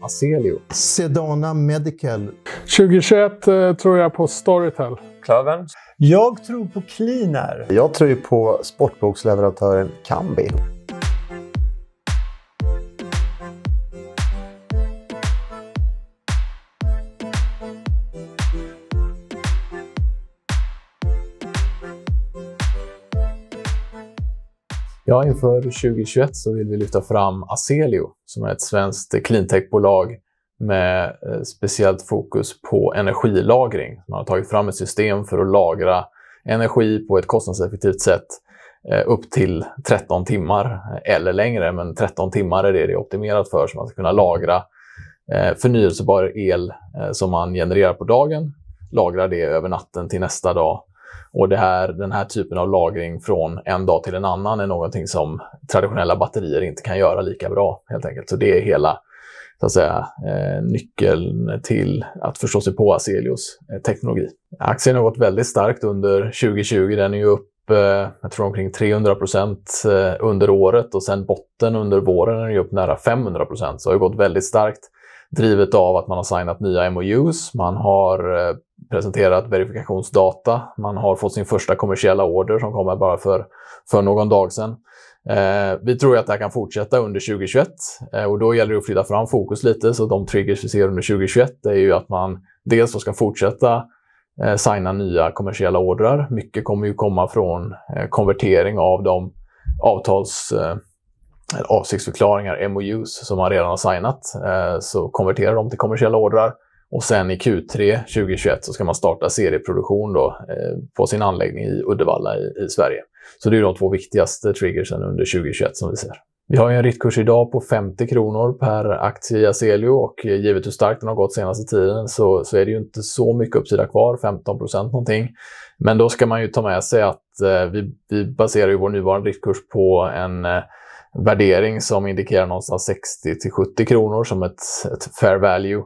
Aselio. Sedana Medical. 2021 eh, tror jag på Storytel. Klövern. Jag tror på Cleaner. Jag tror på sportboksleverantören Kambi. Ja, inför 2021 så vill vi lyfta fram Aselio som är ett svenskt cleantechbolag med eh, speciellt fokus på energilagring. Man har tagit fram ett system för att lagra energi på ett kostnadseffektivt sätt eh, upp till 13 timmar eh, eller längre, men 13 timmar är det det är optimerat för, så man ska kunna lagra förnyelsebar el som man genererar på dagen, lagra det över natten till nästa dag och det här, den här typen av lagring från en dag till en annan är någonting som traditionella batterier inte kan göra lika bra. helt enkelt. Så det är hela så att säga, eh, nyckeln till att förstå sig på Acelius eh, teknologi. Aktien har gått väldigt starkt under 2020. Den är ju upp eh, jag tror omkring 300 eh, under året och sen botten under våren är den upp nära 500 Så det har gått väldigt starkt drivet av att man har signat nya MOUs, man har eh, presenterat verifikationsdata, man har fått sin första kommersiella order som kommer bara för, för någon dag sedan. Eh, vi tror att det här kan fortsätta under 2021 eh, och då gäller det att flytta fram fokus lite. Så de triggers vi ser under 2021 är ju att man dels ska fortsätta eh, signa nya kommersiella ordrar. Mycket kommer ju komma från eh, konvertering av de avtals eh, avsiktsförklaringar, MOUs, som man redan har signat, eh, så konverterar de till kommersiella ordrar. Och sen i Q3 2021 så ska man starta serieproduktion då, eh, på sin anläggning i Uddevalla i, i, Sverige. Så det är de två viktigaste triggersen under 2021 som vi ser. Vi har en riktkurs idag på 50 kronor per aktie i Aselio och eh, givet hur starkt den har gått senaste tiden så, så är det ju inte så mycket uppsida kvar, 15 procent någonting. Men då ska man ju ta med sig att eh, vi, vi, baserar ju vår nuvarande riktkurs på en eh, värdering som indikerar någonstans 60 till 70 kronor som ett, ett fair value.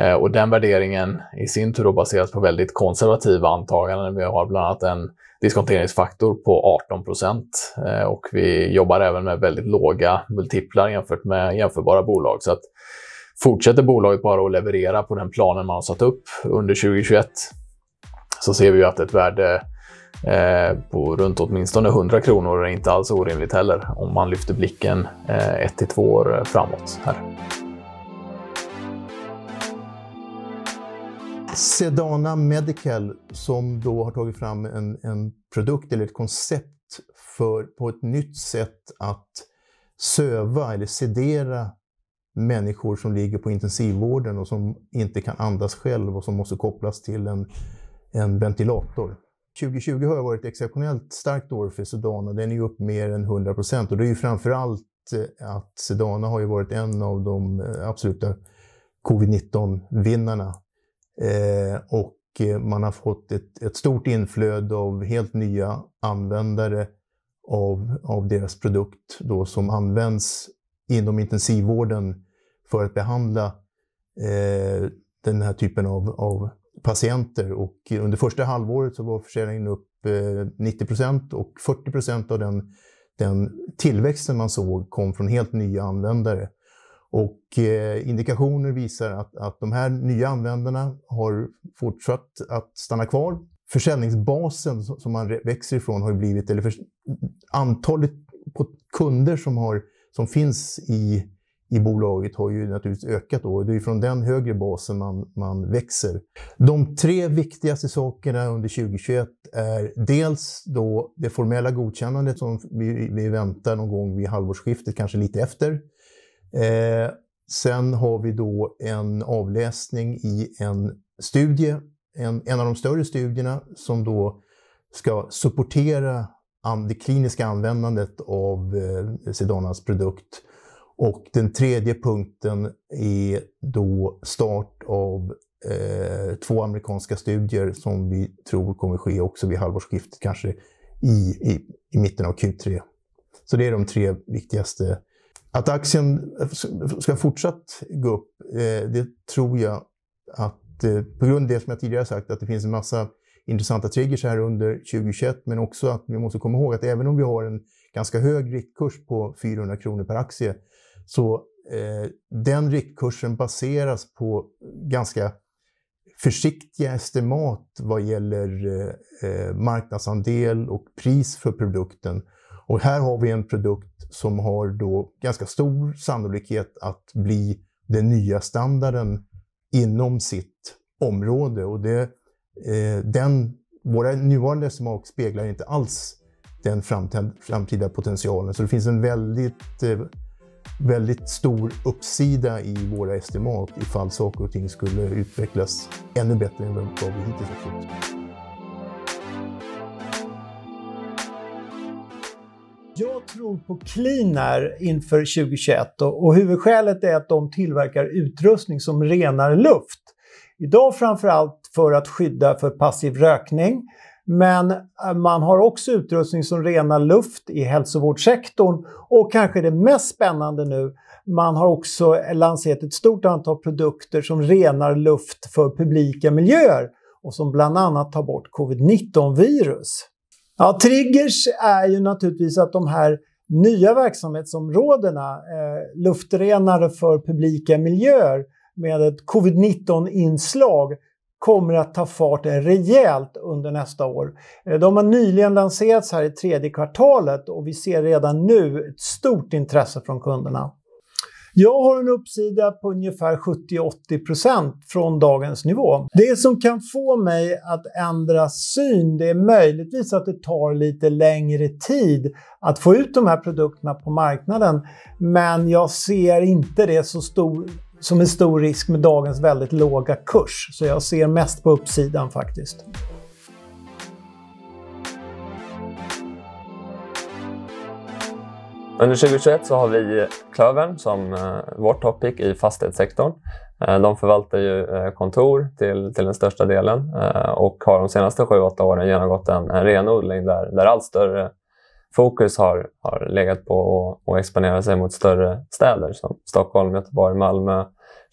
Eh, och den värderingen i sin tur baseras på väldigt konservativa antaganden. Vi har bland annat en diskonteringsfaktor på 18 procent eh, och vi jobbar även med väldigt låga multiplar jämfört med jämförbara bolag. Så att fortsätter bolaget bara att leverera på den planen man har satt upp under 2021 så ser vi att ett värde Eh, på runt åtminstone 100 kronor är inte alls orimligt heller om man lyfter blicken eh, ett till två år framåt här. Sedana Medical som då har tagit fram en, en produkt eller ett koncept för, på ett nytt sätt att söva eller sedera människor som ligger på intensivvården och som inte kan andas själv och som måste kopplas till en, en ventilator. 2020 har varit ett exceptionellt starkt år för Sedana. Den är upp mer än 100 procent och det är ju framförallt eh, att Sedana har ju varit en av de eh, absoluta covid-19-vinnarna. Eh, och man har fått ett, ett, stort inflöde av helt nya användare av, av deras produkt då, som används inom intensivvården för att behandla eh, den här typen av, av patienter och under första halvåret så var försäljningen upp 90 eh, och 40 av den, den tillväxten man såg kom från helt nya användare. Och eh, indikationer visar att, att de här nya användarna har fortsatt att stanna kvar. Försäljningsbasen som man växer ifrån har blivit, eller för, antalet kunder som, har, som finns i i bolaget har ju naturligtvis ökat då. Det är från den högre basen man, man växer. De tre viktigaste sakerna under 2021 är dels då det formella godkännandet som vi, vi väntar någon gång vid halvårsskiftet, kanske lite efter. Eh, sen har vi då en avläsning i en studie, en, en av de större studierna som då ska supportera det kliniska användandet av eh, Sedanas produkt och den tredje punkten är då start av eh, två amerikanska studier som vi tror kommer ske också vid halvårsskiftet, kanske i, i, i mitten av Q3. Så det är de tre viktigaste. Att aktien ska fortsatt gå upp, eh, det tror jag att eh, på grund av det som jag tidigare sagt, att det finns en massa intressanta triggers här under 2021, men också att vi måste komma ihåg att även om vi har en ganska hög riktkurs på 400 kronor per aktie så eh, den riktkursen baseras på ganska försiktiga estimat vad gäller eh, marknadsandel och pris för produkten. Och här har vi en produkt som har då ganska stor sannolikhet att bli den nya standarden inom sitt område. Och det, eh, den, våra nuvarande estimat speglar inte alls den framtida potentialen. Så det finns en väldigt eh, väldigt stor uppsida i våra estimat ifall saker och ting skulle utvecklas ännu bättre än vad vi hittills har trott. Jag tror på Cleaner inför 2021 och huvudskälet är att de tillverkar utrustning som renar luft. Idag framförallt för att skydda för passiv rökning men eh, man har också utrustning som renar luft i hälsovårdssektorn och kanske det mest spännande nu, man har också lanserat ett stort antal produkter som renar luft för publika miljöer och som bland annat tar bort covid-19-virus. Ja, triggers är ju naturligtvis att de här nya verksamhetsområdena, eh, luftrenare för publika miljöer med ett covid-19-inslag, kommer att ta fart rejält under nästa år. Eh, de har nyligen lanserats här i tredje kvartalet och vi ser redan nu ett stort intresse från kunderna. Jag har en uppsida på ungefär 70-80% från dagens nivå. Det som kan få mig att ändra syn det är möjligtvis att det tar lite längre tid att få ut de här produkterna på marknaden. Men jag ser inte det så stor som en stor risk med dagens väldigt låga kurs. Så jag ser mest på uppsidan faktiskt. Under 2021 så har vi Klövern som eh, vårt toppick i fastighetssektorn. Eh, de förvaltar ju eh, kontor till, till den största delen och har de senaste 7-8 åren genomgått en, en renodling där, där allt större fokus har, har legat på att, att exponera sig mot större städer som Stockholm, Göteborg, Malmö,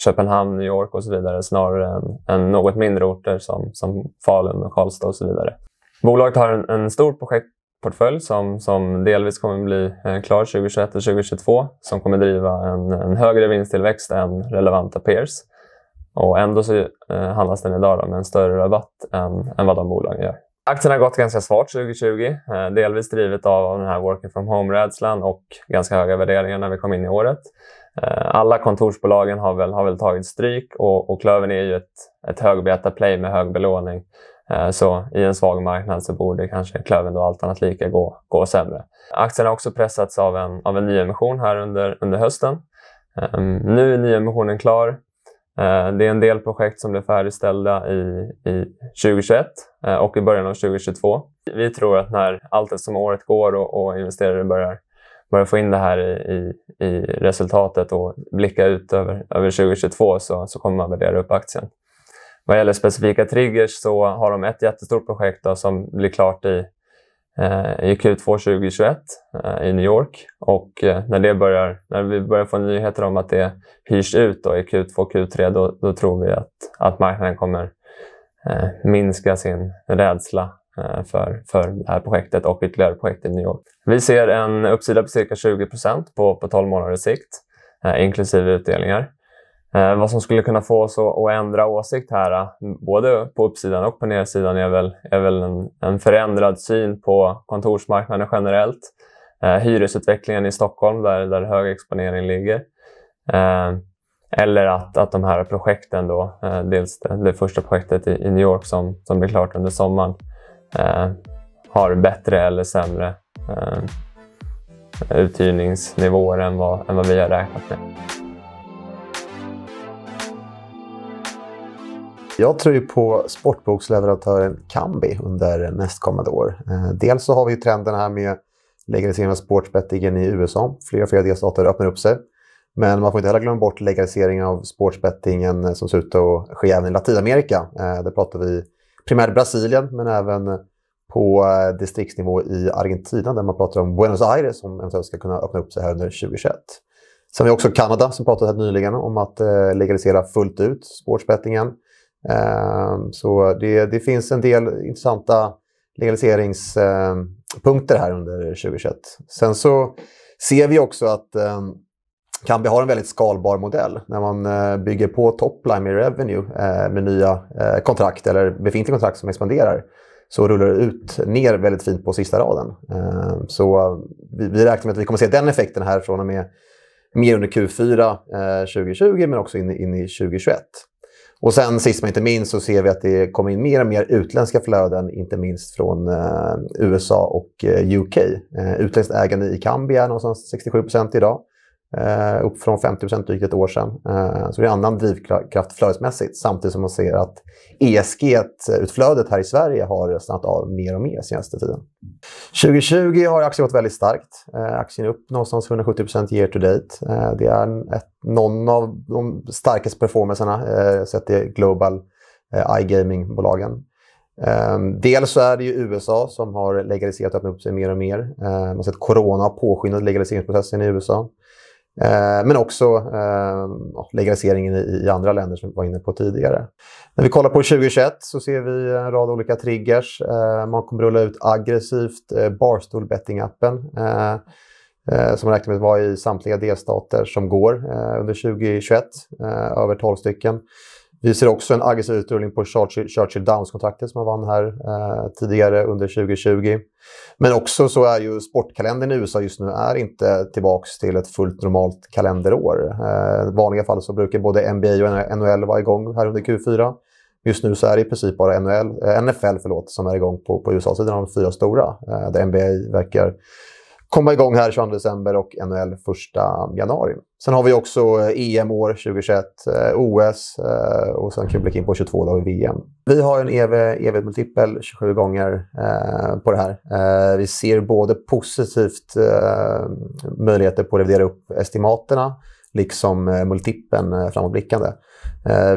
Köpenhamn, New York och så vidare snarare än, än något mindre orter som, som Falun och Karlstad och så vidare. Bolaget har en, en stor projektportfölj som, som delvis kommer bli eh, klar 2021 och 2022 som kommer driva en, en högre vinsttillväxt än relevanta peers. Och ändå så eh, handlas den idag med en större rabatt än, än vad de bolagen gör. Aktien har gått ganska svårt 2020, eh, delvis drivet av den här working from home-rädslan och ganska höga värderingar när vi kom in i året. Eh, alla kontorsbolagen har väl, har väl tagit stryk och, och Klövern är ju ett, ett högbeta-play med hög belåning. Eh, så i en svag marknad så borde kanske Klövern då allt annat lika gå, gå sämre. Aktien har också pressats av en, av en nyemission här under, under hösten. Ehm, nu är nyemissionen klar. Eh, det är en del projekt som blev färdigställda i, i 2021 eh, och i början av 2022. Vi tror att när allt eftersom året går och, och investerare börjar, börjar få in det här i, i, i resultatet och blicka ut över, över 2022 så, så kommer man värdera upp aktien. Vad gäller specifika triggers så har de ett jättestort projekt som blir klart i jag eh, gick Q2 2021 eh, i New York och eh, när, det börjar, när vi börjar få nyheter om att det hyrs ut då i Q2 och Q3 då, då, tror vi att, att marknaden kommer minska sin rädsla för, för det här projektet och ytterligare projekt i New York. Vi ser en uppsida på cirka 20 procent på, på 12 månaders sikt, inklusive utdelningar. Eh, vad som skulle kunna få oss att, att ändra åsikt här, eh, både på uppsidan och på nedsidan, är väl, är väl en, en förändrad syn på kontorsmarknaden generellt. Eh, hyresutvecklingen i Stockholm, där, där hög exponering ligger. Eh, eller att, att de här projekten, då, eh, dels det, det, första projektet i, i, New York som, som blir klart under sommaren, eh, har bättre eller sämre uthyrningsnivåer än vad, än vad vi har räknat med. Jag tror ju på sportboksleverantören Kambi under nästkommande år. Eh, dels så har vi ju trenden här med legaliseringen av sportsbettingen i USA. Fler och fler delstater öppnar upp sig. Men man får inte heller glömma bort legaliseringen av sportsbettingen eh, som ser ut att ske även i Latinamerika. Eh, där pratar vi primärt Brasilien, men även på distriktsnivå i Argentina där man pratar om Buenos Aires som eventuellt ska kunna öppna upp sig här under 2021. Sen har vi också Kanada som pratade här nyligen om att legalisera fullt ut sportsbettingen. Ehm, så det, det finns en del intressanta legaliseringspunkter här under 2021. Sen så ser vi också att ehm, Kambi har en väldigt skalbar modell när man eh, bygger på topline med revenue eh, med nya eh, kontrakt eller befintliga kontrakt som expanderar så rullar det ut ner väldigt fint på sista raden. Ehm, så vi räknar med att vi kommer att se den effekten här från och med mer under Q4 2020 men också in i 2021. Och sen sist men inte minst så ser vi att det kommer in mer och mer utländska flöden, inte minst från eh, USA och eh, UK. Eh, utländskt ägande i Cambia är någonstans 67 procent idag. Eh, upp från 50 drygt ett år sedan. Eh, så det är en annan drivkraft flödesmässigt samtidigt som man ser att ESG-utflödet här i Sverige har stannat av mer och mer senaste tiden. 2020 har aktien gått väldigt starkt. Eh, aktien är upp någonstans 170 year to date. det är ett, någon av de starkaste performancerna sett i global iGaming-bolagen. Um, dels så är det ju USA som har legaliserat och öppnat upp sig mer och mer. Um, man har sett corona påskyndat legaliseringsprocessen i USA. Eh, men också eh, legaliseringen i, andra länder som vi var inne på tidigare. När vi kollar på 2021 så ser vi en rad olika triggers. Eh, man kommer rulla ut aggressivt eh, Barstool betting-appen eh, som man räknar med att vara i samtliga delstater som går under 2021, över 12 stycken. Vi ser också en aggressiv utrullning på Churchill, Downs-kontraktet som man vann här eh, tidigare under 2020. Men också så är ju sportkalendern i USA just nu är inte tillbaks till ett fullt normalt kalenderår. Eh, I vanliga fall så brukar både NBA och NHL vara igång här under Q4. Just nu så är det i princip bara NHL, eh, NFL förlåt, som är igång på, på USA-sidan, av de fyra stora. Eh, där NBA verkar komma igång här 22 december och NHL 1 januari. Sen har vi också EM-år 2021, OS och sen kan vi blicka in på 22 dagar i VM. Vi har en EV, EV-multipel 27 gånger eh, på det här. Eh, vi ser både positivt eh, möjligheter på att revidera upp estimaterna liksom multipeln framåtblickande.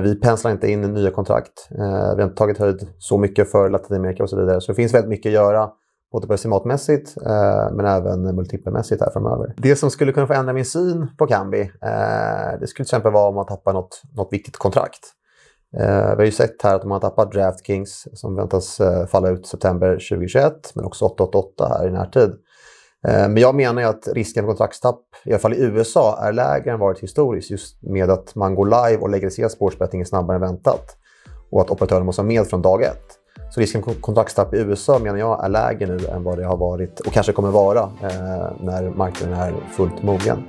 Vi penslar inte in nya kontrakt. Vi har inte tagit höjd så mycket för Latinamerika och så vidare. Så det finns väldigt mycket att göra återbördsklimatmässigt eh, men även multipelmässigt här framöver. Det som skulle kunna förändra min syn på Kambi eh, det skulle till exempel vara om man tappar något, något viktigt kontrakt. Eh, vi har ju sett här att om man tappar DraftKings som väntas eh, falla ut september 2021 men också 888 här i närtid. Eh, men jag menar ju att risken för kontraktstapp, i alla fall i USA, är lägre än varit historiskt just med att man går live och legaliserar sportsbettingen snabbare än väntat och att operatören måste vara med från dag ett. Så risken för kontaktstapp i USA menar jag är lägre nu än vad det har varit och kanske kommer vara eh, när marknaden är fullt mogen.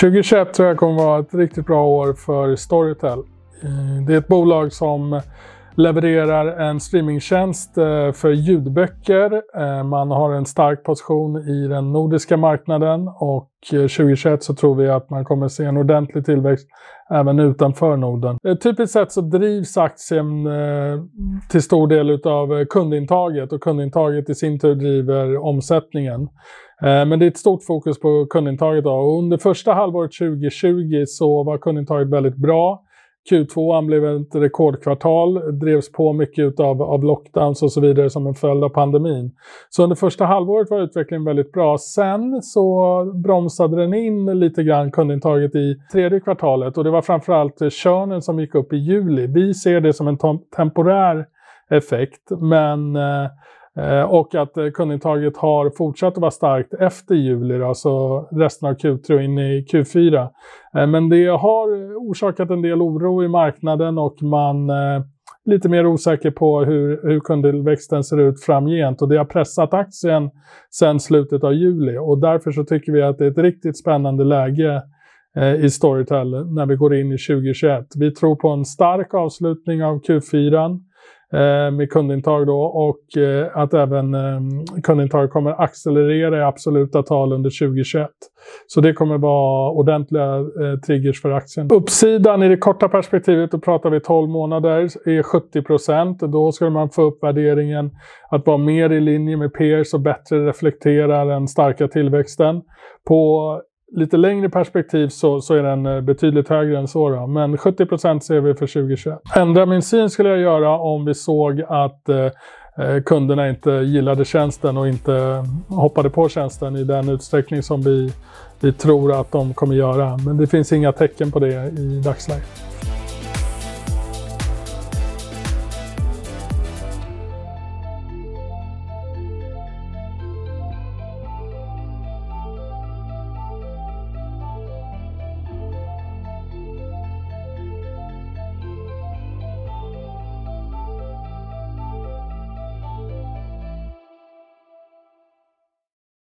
2021 tror jag kommer vara ett riktigt bra år för Storytel. Eh, det är ett bolag som levererar en streamingtjänst eh, för ljudböcker. Eh, man har en stark position i den nordiska marknaden och 2021 eh, så tror vi att man kommer se en ordentlig tillväxt även utanför Norden. Typiskt sett så drivs aktien till stor del av kundintaget och kundintaget i sin tur driver omsättningen. Men det är ett stort fokus på kundintaget. Då. Och under första halvåret 2020 så var kundintaget väldigt bra. Q2 blev ett rekordkvartal, drevs på mycket av, av lockdowns och så vidare som en följd av pandemin. Så under första halvåret var utvecklingen väldigt bra. Sen så bromsade den in lite grann kundintaget i tredje kvartalet och det var framförallt körnen som gick upp i juli. Vi ser det som en temporär effekt men eh, Eh, och att eh, kundintaget har fortsatt att vara starkt efter juli, alltså resten av Q3 och in i Q4. Eh, men det har orsakat en del oro i marknaden och man är lite mer osäker på hur, hur kundtillväxten ser ut framgent. Och det har pressat aktien sedan slutet av juli och därför så tycker vi att det är ett riktigt spännande läge i Storytel när vi går in i 2021. Vi tror på en stark avslutning av Q4. Eh, med kundintag då och eh, att även eh, kundintag kommer accelerera i absoluta tal under 2021. Så det kommer vara ordentliga triggers för aktien. Uppsidan i det korta perspektivet, då pratar vi 12 månader, är 70 procent. Då skulle man få upp värderingen att vara mer i linje med peers och bättre reflektera den starka tillväxten. På lite längre perspektiv så, så är den eh, betydligt högre än så. Då. Men 70% ser vi för 2021. Ändra min syn skulle jag göra om vi såg att eh, eh kunderna inte gillade tjänsten och inte eh, hoppade på tjänsten i den utsträckning som vi, vi tror att de kommer göra. Men det finns inga tecken på det i dagsläget.